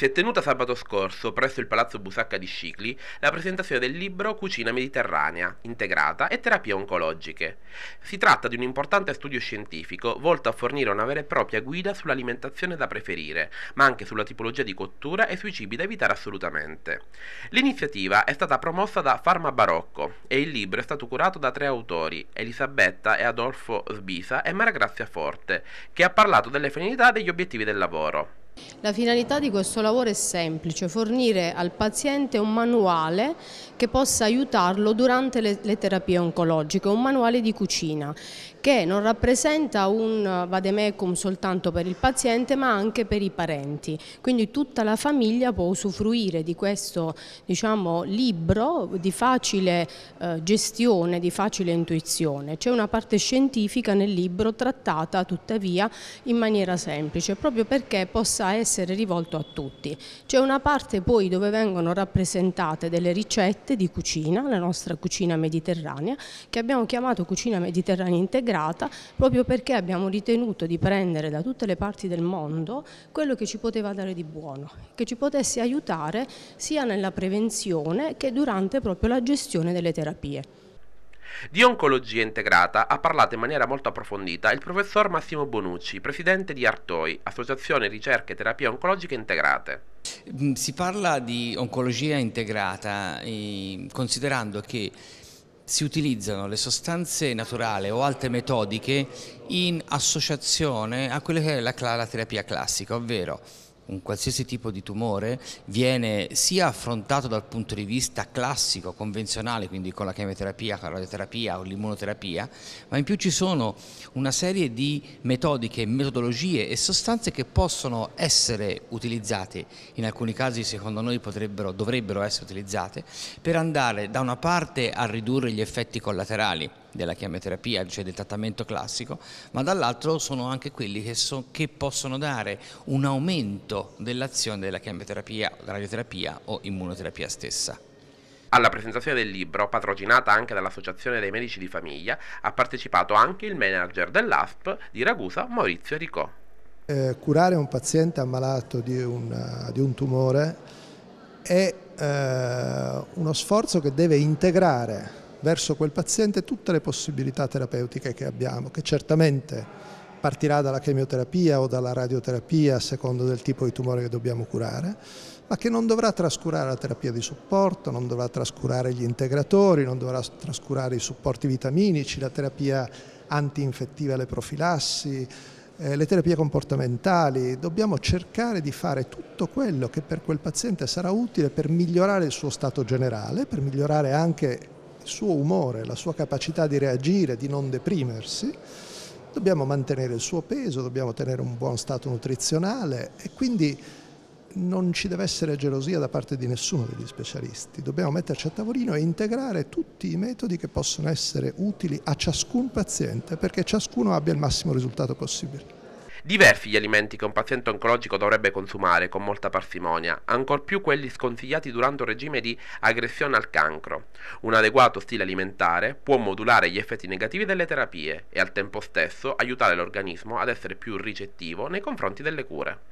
Si è tenuta sabato scorso, presso il Palazzo Busacca di Scicli, la presentazione del libro Cucina mediterranea, integrata e terapie oncologiche. Si tratta di un importante studio scientifico volto a fornire una vera e propria guida sull'alimentazione da preferire, ma anche sulla tipologia di cottura e sui cibi da evitare assolutamente. L'iniziativa è stata promossa da Pharma Barocco e il libro è stato curato da tre autori, Elisabetta e Adolfo Sbisa e Maria Grazia Forte, che ha parlato delle finalità e degli obiettivi del lavoro. La finalità di questo lavoro è semplice, fornire al paziente un manuale che possa aiutarlo durante le, le terapie oncologiche, un manuale di cucina che non rappresenta un vademecum soltanto per il paziente ma anche per i parenti, quindi tutta la famiglia può usufruire di questo diciamo, libro di facile eh, gestione, di facile intuizione. C'è una parte scientifica nel libro trattata tuttavia in maniera semplice, proprio perché possa sa essere rivolto a tutti. C'è una parte poi dove vengono rappresentate delle ricette di cucina, la nostra cucina mediterranea, che abbiamo chiamato cucina mediterranea integrata proprio perché abbiamo ritenuto di prendere da tutte le parti del mondo quello che ci poteva dare di buono, che ci potesse aiutare sia nella prevenzione che durante proprio la gestione delle terapie. Di oncologia integrata ha parlato in maniera molto approfondita il professor Massimo Bonucci, presidente di Artoi, Associazione Ricerche e Terapie Oncologiche Integrate. Mm, si parla di oncologia integrata considerando che si utilizzano le sostanze naturali o altre metodiche in associazione a quella che è la, la terapia classica, ovvero un qualsiasi tipo di tumore viene sia affrontato dal punto di vista classico, convenzionale, quindi con la chemioterapia, con la radioterapia o l'immunoterapia, ma in più ci sono una serie di metodiche, metodologie e sostanze che possono essere utilizzate, in alcuni casi secondo noi potrebbero, dovrebbero essere utilizzate, per andare da una parte a ridurre gli effetti collaterali, della chemioterapia, cioè del trattamento classico, ma dall'altro sono anche quelli che, so, che possono dare un aumento dell'azione della chemioterapia, radioterapia o immunoterapia stessa. Alla presentazione del libro, patrocinata anche dall'Associazione dei Medici di Famiglia, ha partecipato anche il manager dell'ASP di Ragusa, Maurizio Ricò. Eh, curare un paziente ammalato di, una, di un tumore è eh, uno sforzo che deve integrare verso quel paziente tutte le possibilità terapeutiche che abbiamo, che certamente partirà dalla chemioterapia o dalla radioterapia a seconda del tipo di tumore che dobbiamo curare, ma che non dovrà trascurare la terapia di supporto, non dovrà trascurare gli integratori, non dovrà trascurare i supporti vitaminici, la terapia antinfettiva alle profilassi, eh, le terapie comportamentali, dobbiamo cercare di fare tutto quello che per quel paziente sarà utile per migliorare il suo stato generale, per migliorare anche il suo umore, la sua capacità di reagire, di non deprimersi, dobbiamo mantenere il suo peso, dobbiamo tenere un buon stato nutrizionale e quindi non ci deve essere gelosia da parte di nessuno degli specialisti. Dobbiamo metterci a tavolino e integrare tutti i metodi che possono essere utili a ciascun paziente perché ciascuno abbia il massimo risultato possibile. Diversi gli alimenti che un paziente oncologico dovrebbe consumare con molta parsimonia, ancor più quelli sconsigliati durante un regime di aggressione al cancro. Un adeguato stile alimentare può modulare gli effetti negativi delle terapie e al tempo stesso aiutare l'organismo ad essere più ricettivo nei confronti delle cure.